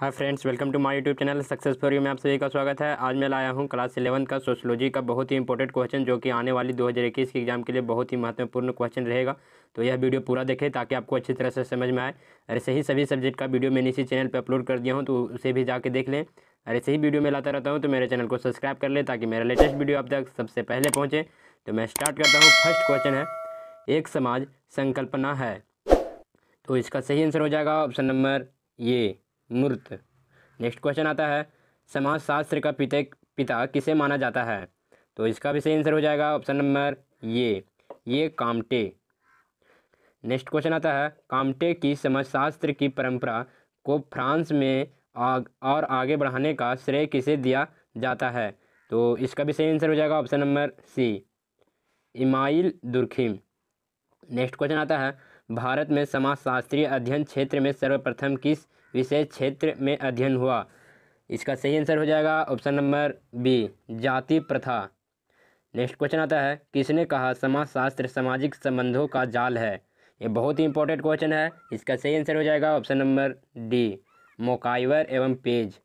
hi friends welcome to my YouTube channel success for you में आप सभी का स्वागत है आज मैं लाया हूँ क्लास इलेवन का सोशलॉजी का बहुत ही इंपॉर्टेंट क्वेश्चन जो कि आने वाली 2021 के एग्जाम के लिए बहुत ही महत्वपूर्ण क्वेश्चन रहेगा तो यह वीडियो पूरा देखें ताकि आपको अच्छी तरह से समझ में आए और ऐसे ही सभी सब्जेक्ट का वीडियो मैंने इसी चैनल पर अपलोड कर दिया हूँ तो उसे भी जाकर देख लें और ऐसे ही वीडियो में लाता रहता हूँ तो मेरे चैनल को सब्सक्राइब कर लें ताकि मेरा लेटेस्ट वीडियो आप तक सबसे पहले पहुँचे तो मैं स्टार्ट करता हूँ फर्स्ट क्वेश्चन है एक समाज संकल्पना है तो इसका सही आंसर हो जाएगा ऑप्शन नंबर ये मूर्त नेक्स्ट क्वेश्चन आता है समाजशास्त्र का पिता पिता किसे माना जाता है तो इसका भी सही आंसर हो जाएगा ऑप्शन नंबर ये ये कामटे नेक्स्ट क्वेश्चन आता है कामटे की समाजशास्त्र की परंपरा को फ्रांस में आग और आगे बढ़ाने का श्रेय किसे दिया जाता है तो इसका भी सही आंसर हो जाएगा option number C Emile Durkheim next question आता है भारत में समाजशास्त्रीय अध्ययन क्षेत्र में सर्वप्रथम किस विशेष क्षेत्र में अध्ययन हुआ इसका सही आंसर हो जाएगा ऑप्शन नंबर बी जाति प्रथा नेक्स्ट क्वेश्चन आता है किसने कहा समाजशास्त्र सामाजिक संबंधों का जाल है ये बहुत ही इंपॉर्टेंट क्वेश्चन है इसका सही आंसर हो जाएगा ऑप्शन नंबर डी मोकाइवर एवं पेज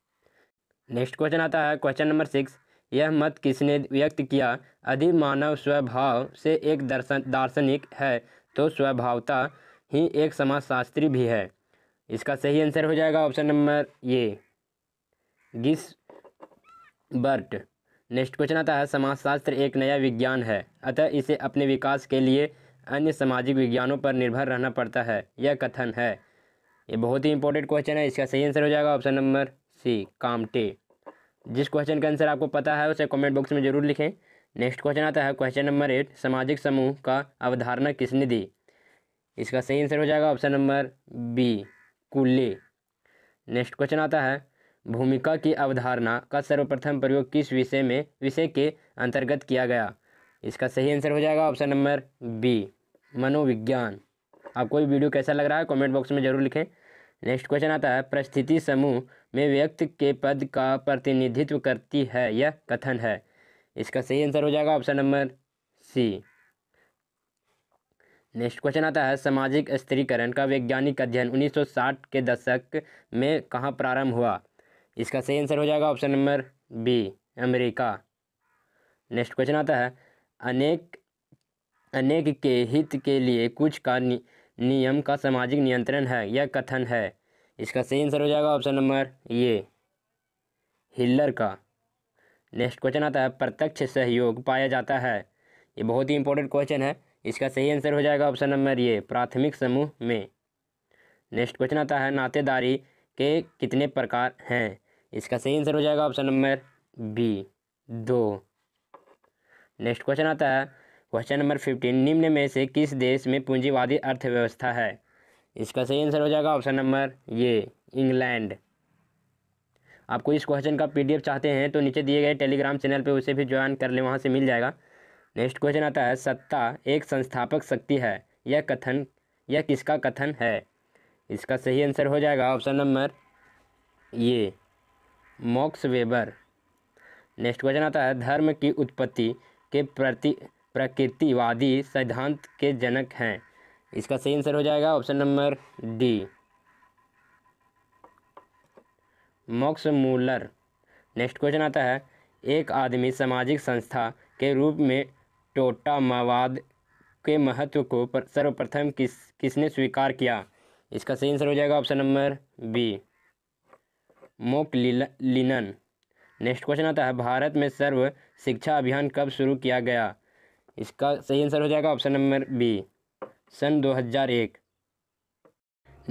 नेक्स्ट क्वेश्चन आता है क्वेश्चन नंबर सिक्स यह मत किसने व्यक्त किया अधिमानव स्वभाव से एक दर्शन दार्शनिक है तो स्वभावता ही एक समाजशास्त्री भी है इसका सही आंसर हो जाएगा ऑप्शन नंबर ये गिस बर्ट नेक्स्ट क्वेश्चन आता है समाजशास्त्र एक नया विज्ञान है अतः इसे अपने विकास के लिए अन्य सामाजिक विज्ञानों पर निर्भर रहना पड़ता है यह कथन है ये बहुत ही इंपॉर्टेंट क्वेश्चन है इसका सही आंसर हो जाएगा ऑप्शन नंबर सी कामटे जिस क्वेश्चन का आंसर आपको पता है उसे कमेंट बॉक्स में जरूर लिखें नेक्स्ट क्वेश्चन आता है क्वेश्चन नंबर एट सामाजिक समूह का अवधारणा किसने दी इसका सही आंसर हो जाएगा option number B Cooley next question आता है भूमिका की अवधारणा का सर्वप्रथम प्रयोग किस विषय में विषय के अंतर्गत किया गया इसका सही आंसर हो जाएगा ऑप्शन नंबर बी मनोविज्ञान आपको ये वीडियो कैसा लग रहा है कमेंट बॉक्स में ज़रूर लिखें नेक्स्ट क्वेश्चन आता है परिस्थिति समूह में व्यक्ति के पद का प्रतिनिधित्व करती है यह कथन है इसका सही आंसर हो जाएगा option number C next question आता है सामाजिक स्त्रीकरण का वैज्ञानिक अध्ययन 1960 के दशक में कहाँ प्रारंभ हुआ इसका सही आंसर हो जाएगा option number B America next question आता है अनेक अनेक के हित के लिए कुछ का नि, नियम का सामाजिक नियंत्रण है या कथन है इसका सही आंसर हो जाएगा ऑप्शन नंबर ये हिलर का नेक्स्ट क्वेश्चन आता है प्रत्यक्ष सहयोग पाया जाता है ये बहुत ही इंपॉर्टेंट क्वेश्चन है इसका सही आंसर हो जाएगा ऑप्शन नंबर ये प्राथमिक समूह में नेक्स्ट क्वेश्चन आता है नातेदारी के कितने प्रकार हैं इसका सही आंसर हो जाएगा ऑप्शन नंबर बी दो नेक्स्ट क्वेश्चन आता है क्वेश्चन नंबर फिफ्टीन निम्न में से किस देश में पूंजीवादी अर्थव्यवस्था है इसका सही आंसर हो जाएगा ऑप्शन नंबर ये इंग्लैंड आपको इस क्वेश्चन का पीडीएफ चाहते हैं तो नीचे दिए गए टेलीग्राम चैनल पे उसे भी ज्वाइन कर ले वहाँ से मिल जाएगा नेक्स्ट क्वेश्चन आता है सत्ता एक संस्थापक शक्ति है यह कथन यह किसका कथन है इसका सही आंसर हो जाएगा ऑप्शन नंबर ये मॉक्स वेबर नेक्स्ट क्वेश्चन आता है धर्म की उत्पत्ति के प्रति प्रकृतिवादी सिद्धांत के जनक हैं इसका सही आंसर हो जाएगा option number D Max Muller next question आता है एक आदमी सामाजिक संस्था के रूप में टोटामावाद के महत्व को सर्वप्रथम किस किसने स्वीकार किया इसका सही आंसर हो जाएगा option number B McLennan next question आता है भारत में सर्व शिक्षा अभियान कब शुरू किया गया इसका सही आंसर हो जाएगा ऑप्शन नंबर बी सन 2001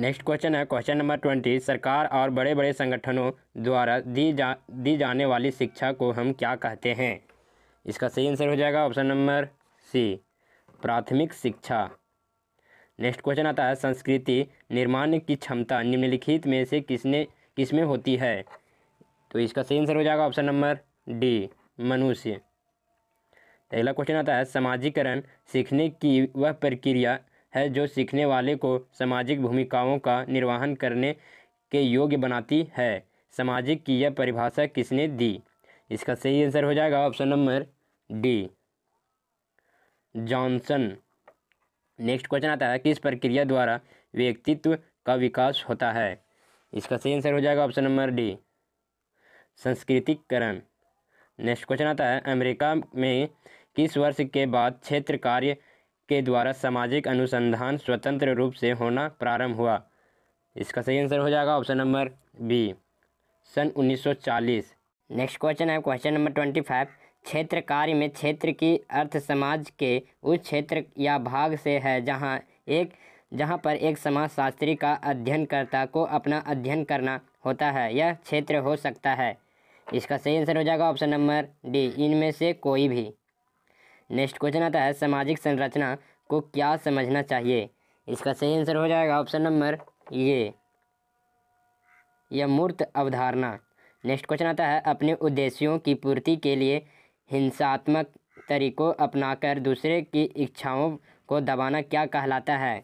नेक्स्ट क्वेश्चन है क्वेश्चन नंबर ट्वेंटी सरकार और बड़े बड़े संगठनों द्वारा दी जा दी जाने वाली शिक्षा को हम क्या कहते हैं इसका सही आंसर हो जाएगा ऑप्शन नंबर सी प्राथमिक शिक्षा नेक्स्ट क्वेश्चन आता है संस्कृति निर्माण की क्षमता निम्नलिखित में से किसने किसमें होती है तो इसका सही आंसर हो जाएगा ऑप्शन नंबर डी मनुष्य अगला क्वेश्चन आता है सामाजिकरण सीखने की वह प्रक्रिया है जो सीखने वाले को सामाजिक भूमिकाओं का निर्वहन करने के योग्य बनाती है सामाजिक की यह परिभाषा किसने दी इसका सही आंसर हो जाएगा option number D Johnson next question आता है किस प्रक्रिया द्वारा व्यक्तित्व का विकास होता है इसका सही आंसर हो जाएगा ऑप्शन नंबर डी संस्कृतिकरण नेक्स्ट क्वेश्चन आता है अमेरिका में किस वर्ष के बाद क्षेत्र कार्य के द्वारा सामाजिक अनुसंधान स्वतंत्र रूप से होना प्रारंभ हुआ इसका सही आंसर हो जाएगा ऑप्शन नंबर बी सन 1940 नेक्स्ट क्वेश्चन है क्वेश्चन नंबर ट्वेंटी फाइव क्षेत्र कार्य में क्षेत्र की अर्थ समाज के उस क्षेत्र या भाग से है जहाँ एक जहाँ पर एक समाजशास्त्री का अध्ययनकर्ता को अपना अध्ययन करना होता है यह क्षेत्र हो सकता है इसका सही आंसर हो जाएगा ऑप्शन नंबर डी इनमें से कोई भी नेक्स्ट क्वेश्चन आता है सामाजिक संरचना को क्या समझना चाहिए इसका सही आंसर हो जाएगा ऑप्शन नंबर ये यह मूर्त अवधारणा नेक्स्ट क्वेश्चन आता है अपने उद्देश्यों की पूर्ति के लिए हिंसात्मक तरीकों अपनाकर दूसरे की इच्छाओं को दबाना क्या कहलाता है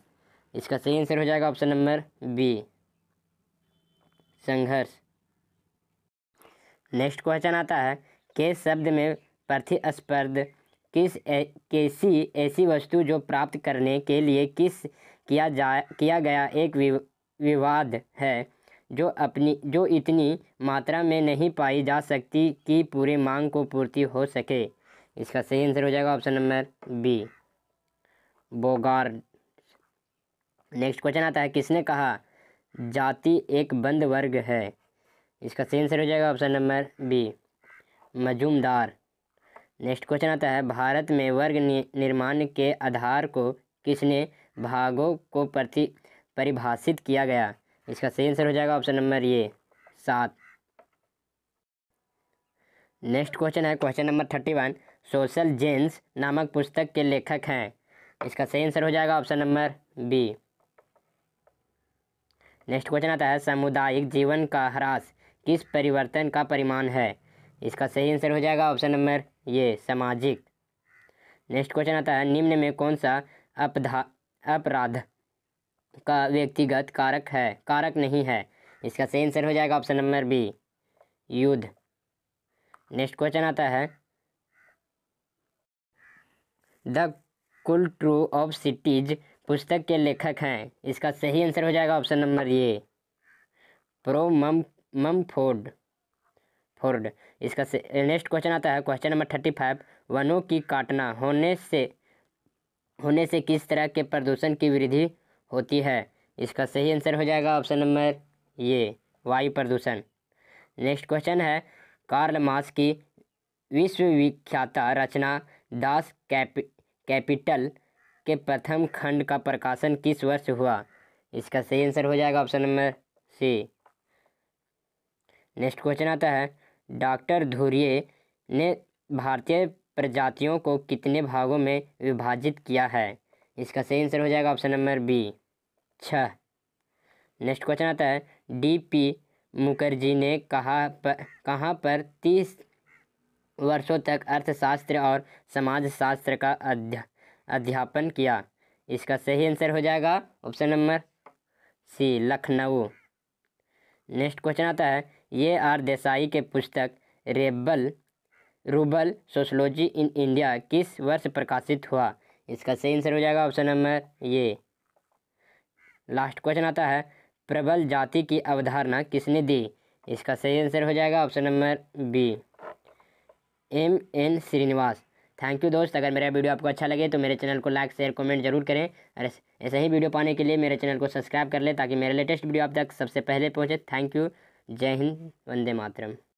इसका सही आंसर हो जाएगा ऑप्शन नंबर बी संघर्ष नेक्स्ट क्वेश्चन आता है के शब्द में प्रतिस्पर्ध किस कैसी ऐसी वस्तु जो प्राप्त करने के लिए किस किया जा किया गया एक विवाद है जो अपनी जो इतनी मात्रा में नहीं पाई जा सकती कि पूरे मांग को पूर्ति हो सके इसका सही आंसर हो जाएगा ऑप्शन नंबर बी बोगार नेक्स्ट क्वेश्चन आता है किसने कहा जाति एक बंद वर्ग है इसका सही आंसर हो जाएगा option number B Majumdar next question आता है भारत में वर्ग निर्माण के आधार को किसने भागों को प्रति परिभाषित किया गया इसका सही आंसर हो जाएगा ऑप्शन नंबर ये सात नेक्स्ट क्वेश्चन है question number thirty one social change नामक पुस्तक के लेखक हैं इसका सही आंसर हो जाएगा option number B next question आता है सामुदायिक जीवन का ह्रास किस परिवर्तन का परिमाण है इसका सही आंसर हो जाएगा ऑप्शन नंबर ये सामाजिक नेक्स्ट क्वेश्चन आता है निम्न में कौन सा अपधा अपराध का व्यक्तिगत कारक है कारक नहीं है इसका सही आंसर हो जाएगा ऑप्शन नंबर बी युद्ध नेक्स्ट क्वेश्चन आता है द कुल ट्रू ऑफ सिटीज पुस्तक के लेखक हैं इसका सही आंसर हो जाएगा ऑप्शन नंबर ये प्रो मम मम फोर्ड फोर्ड इसका नेक्स्ट क्वेश्चन आता है क्वेश्चन नंबर थर्टी फाइव वनों की काटना होने से होने से किस तरह के प्रदूषण की वृद्धि होती है इसका सही आंसर हो जाएगा ऑप्शन नंबर ये वायु प्रदूषण नेक्स्ट क्वेश्चन है कार्ल मास की विश्वविख्यात रचना दास कैपि कैपिटल के प्रथम खंड का प्रकाशन किस वर्ष हुआ इसका सही आंसर हो जाएगा option number C next question आता है डॉक्टर धुरिये ने भारतीय प्रजातियों को कितने भागों में विभाजित किया है इसका सही आंसर हो जाएगा ऑप्शन नंबर बी छः नेक्स्ट क्वेश्चन आता है डी पी मुखर्जी ने कहा पर कहाँ पर तीस वर्षों तक अर्थशास्त्र और समाजशास्त्र का अध्या अध्यापन किया इसका सही आंसर हो जाएगा option number C Lucknow next question आता है ये आर देसाई के पुस्तक रेबल रूबल सोशलॉजी इन इंडिया किस वर्ष प्रकाशित हुआ इसका सही आंसर हो जाएगा option number A last question आता है प्रबल जाति की अवधारणा किसने दी इसका सही आंसर हो जाएगा option number B M N Srinivas thank you दोस्त अगर मेरा वीडियो आपको अच्छा लगे तो मेरे चैनल को लाइक शेयर कमेंट जरूर करें और ऐसे ही वीडियो पाने के लिए मेरे चैनल को सब्सक्राइब कर लें ताकि मेरे लेटेस्ट वीडियो आप तक सबसे पहले पहुँचे थैंक यू जय हिंद वंदे मातरम